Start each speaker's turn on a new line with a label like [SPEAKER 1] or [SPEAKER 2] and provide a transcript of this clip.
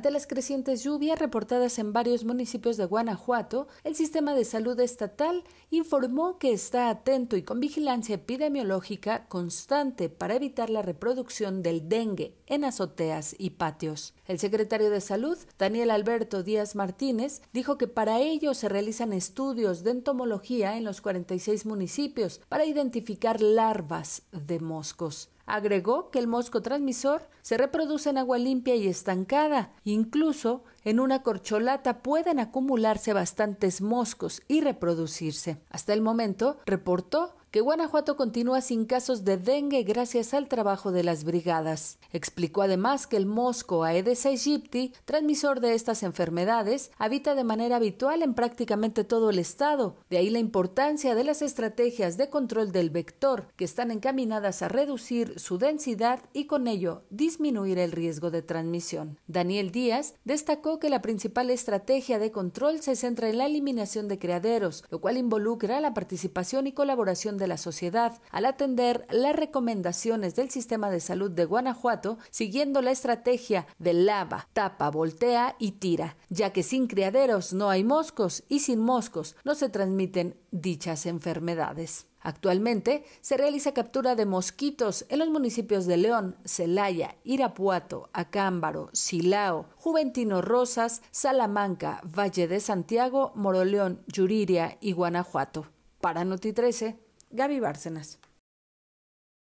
[SPEAKER 1] Ante las crecientes lluvias reportadas en varios municipios de Guanajuato, el sistema de salud estatal informó que está atento y con vigilancia epidemiológica constante para evitar la reproducción del dengue en azoteas y patios. El secretario de Salud, Daniel Alberto Díaz Martínez, dijo que para ello se realizan estudios de entomología en los 46 municipios para identificar larvas de moscos. Agregó que el mosco transmisor se reproduce en agua limpia y estancada. Incluso en una corcholata pueden acumularse bastantes moscos y reproducirse. Hasta el momento, reportó que Guanajuato continúa sin casos de dengue gracias al trabajo de las brigadas. Explicó además que el mosco Aedes aegypti, transmisor de estas enfermedades, habita de manera habitual en prácticamente todo el estado, de ahí la importancia de las estrategias de control del vector, que están encaminadas a reducir su densidad y con ello disminuir el riesgo de transmisión. Daniel Díaz destacó que la principal estrategia de control se centra en la eliminación de criaderos, lo cual involucra la participación y colaboración de la sociedad al atender las recomendaciones del sistema de salud de Guanajuato siguiendo la estrategia de lava, tapa, voltea y tira, ya que sin criaderos no hay moscos y sin moscos no se transmiten dichas enfermedades. Actualmente se realiza captura de mosquitos en los municipios de León, Celaya, Irapuato, Acámbaro, Silao, Juventino Rosas, Salamanca, Valle de Santiago, Moroleón, Yuriria y Guanajuato. Para Noti Gaby Bárcenas.